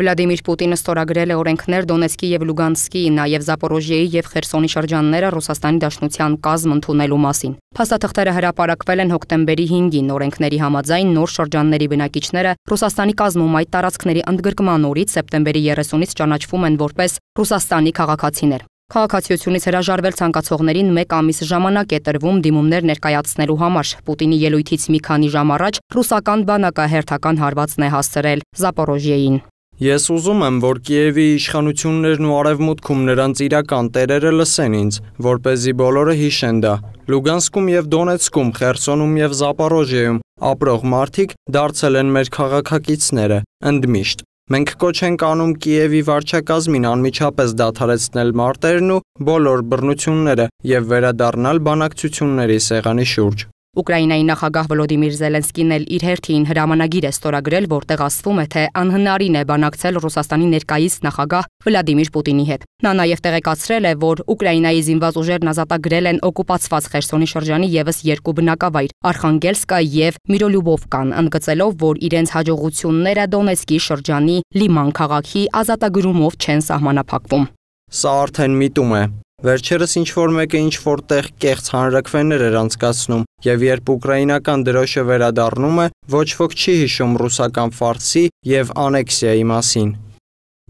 Վլադիմիր Պուտինը ստորագրել է օրենքներ Դոնեցկի եւ Լուգանսկի, նաեւ Զապորոժիեի եւ Խերսոնի շրջանները Ռուսաստանի Դաշնության կազմ ընդունելու մասին։ Փաստաթղթերը հրապարակվել են հոկտեմբերի 5-ին օրենքների համաձայն նոր շրջանների բնակիչները Ռուսաստանի կազմում այդ տարածքների ընդգրկման օրից սեպտեմբերի 30-ից ճանաչվում են որպես Ռուսաստանի քաղաքացիներ։ Քաղաքացիությունից հրաժարվել ցանկացողներին 1 ամիս ժամանակ է տրվում դիմումներ ներկայացնելու համար։ Պուտինի ելույթից մի քանի ժամ առաջ ռուսական բանակը հերթական հարվածն է հասցրել Զապորոժիեին։ Ես ուզում եմ, որ Կիևի իշխանություններն ու Արևմուտքում նրանց իրական տերերը լսեն ինձ, որ เป զի բոլորը հիշեն դա։ Լուգանսկում եւ Դոնեցկում, Խերսոնում եւ Զապորոժիեում ապրող մարդիկ դարձել են մեր քաղաքակիցները, ընդմիշտ։ Մենք կոչ ենք անում Կիևի վարչակազմին անմիջապես դադարեցնել մարտերն ու բոլոր բռնությունները եւ վերադառնալ բանակցությունների սեղանի շուրջ։ Ուկրաինայի նախագահ Վլոդիմիր Զելենսկին էլ իր հերթին հրամանագիր է ստորագրել, որտեղ ասվում է, թե անհնարին է բանակցել Ռուսաստանի ներկայիս նախագահ Վլադիմիր Պուտինի հետ։ Նա նաև տեղեկացրել է, որ Ուկրաինայի զինված ուժերն ազատագրել են օկուպացված Խերսոնի շրջանի եւս երկու բնակավայր՝ Արխանգելսկա եւ Միրոլյուբովկան, ընդգծելով, որ իրենց հաջողությունները Դոնեցկի շրջանի Լիման քաղաքի ազատագրումով չեն սահմանափակվում։ Սա արդեն միտում է, Վերջերս ինչ որ մեկը ինչ որ տեղ կեղծ հանրակվերներ էր անցկացնում, Եվ երբ ուկրաինական դրոշը վերադառնում է, ոչ ոք չի հիշում ռուսական ֆարսի եւ անեքսիայի մասին։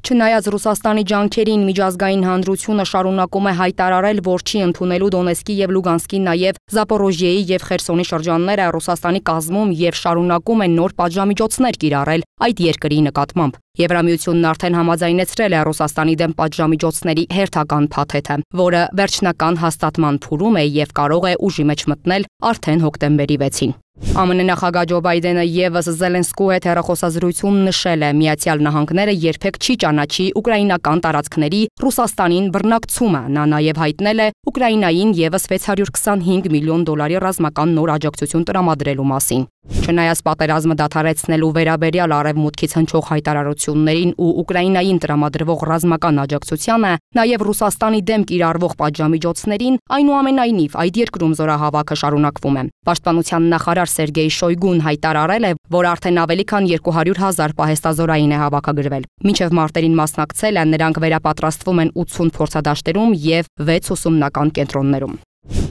Չնայած Ռուսաստանի ջանքերին միջազգային հանրությունը շարունակում է հայտարարել, որ չի ընդունելու Դոնեսկի եւ Լուգանսկի նաև Զապորոժիեի եւ Խերսոնի շրջանները Ռուսաստանի կազմում եւ շարունակում են նոր պատժամիջոցներ կիրառել այդ երկրի նկատմամբ։ Եվրամիությունն արդեն համաձայնեցրել է Ռուսաստանի դեմ պատժամիջոցների հերթական փաթեթը, որը վերջնական հաստատման փուլում է եւ կարող է ուժի մեջ մտնել արդեն հոկտեմբերի 6-ին։ ԱՄՆ նախագահ Ջո Բայդենը եւս Զելենսկու հետ հեռախոսազրույցում նշել է՝ Միացյալ Նահանգները երբեք չի ճանաչի ուկրաինական տարածքների Ռուսաստանին բռնակցումը։ Նա նաեւ հայտնել է Ուկրաինային եւս 625 միլիոն դոլարի ռազմական նոր աջակցություն տրամադրելու մասին։ Չնայած պատերազմը դադարեցնելու վերաբերյալ արևմուտքից հնչող հայտարարություններին ու Ուկրաինային տրամադրվող ռազմական աջակցությանը, նաև Ռուսաստանի դեմ կիրառվող պատժամիջոցներին, այնուամենայնիվ այդ երկրում զորահավաքը շարունակվում է։ Պաշտպանության նախարար Սերգեյ Շոյգուն հայտարարել է, որ արդեն ավելի քան 200.000 պահեստազորային է հավաքագրվել։ Մինչև մարտերին մասնակցել են նրանք վերապատրաստվում են 80 փորձադաշտերում եւ 6 ուսումնական կենտրոններում։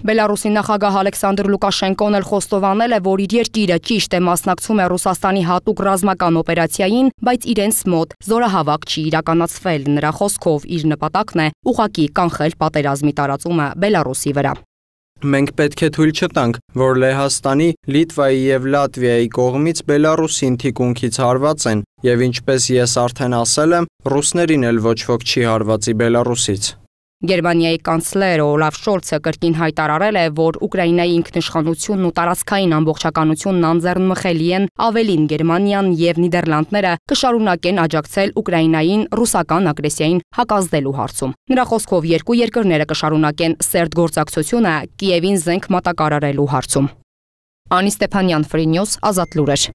Բելարուսի նախագահ Ալեքսանդր Լուկաշենկոն էլ խոստովանել է, որ իր երկիրը ճիշտ է մասնակցում է Ռուսաստանի հատուկ ռազմական օպերացիային, բայց իրենց մոտ զորահավաք չի իրականացվել։ Նրա խոսքով իր նպատակն է ուղակի կանխել պատերազմի տարածումը Բելարուսի վրա։ Մենք պետք է թույլ չտանք, որ Լեհաստանի, Լիտվայի եւ Լատվիայի կողմից Բելարուսին թիկունքից հարված են, եւ ինչպես ես արդեն ասել եմ, ռուսներին էլ ոչ ոք չի հարվածի Բելարուսից։ Գերմանիայի կանցլեր Օլաֆ Շոլցը կրկին հայտարարել է, որ Ուկրաինայի ինքնիշխանությունն ու տարածքային ամբողջականությունն անձեռնմխելի են, ավելին Գերմանիան եւ Նիդերլանդները կշարունակեն աջակցել Ուկրաինային ռուսական ագրեսիային հակազդելու հարցում։ Նրա խոսքով երկու երկրները կշարունակեն սերտ գործակցությունը Կիևին զենք մատակարարելու հարցում։ Անի Ստեփանյան, Free News, Ազատ լուրեր։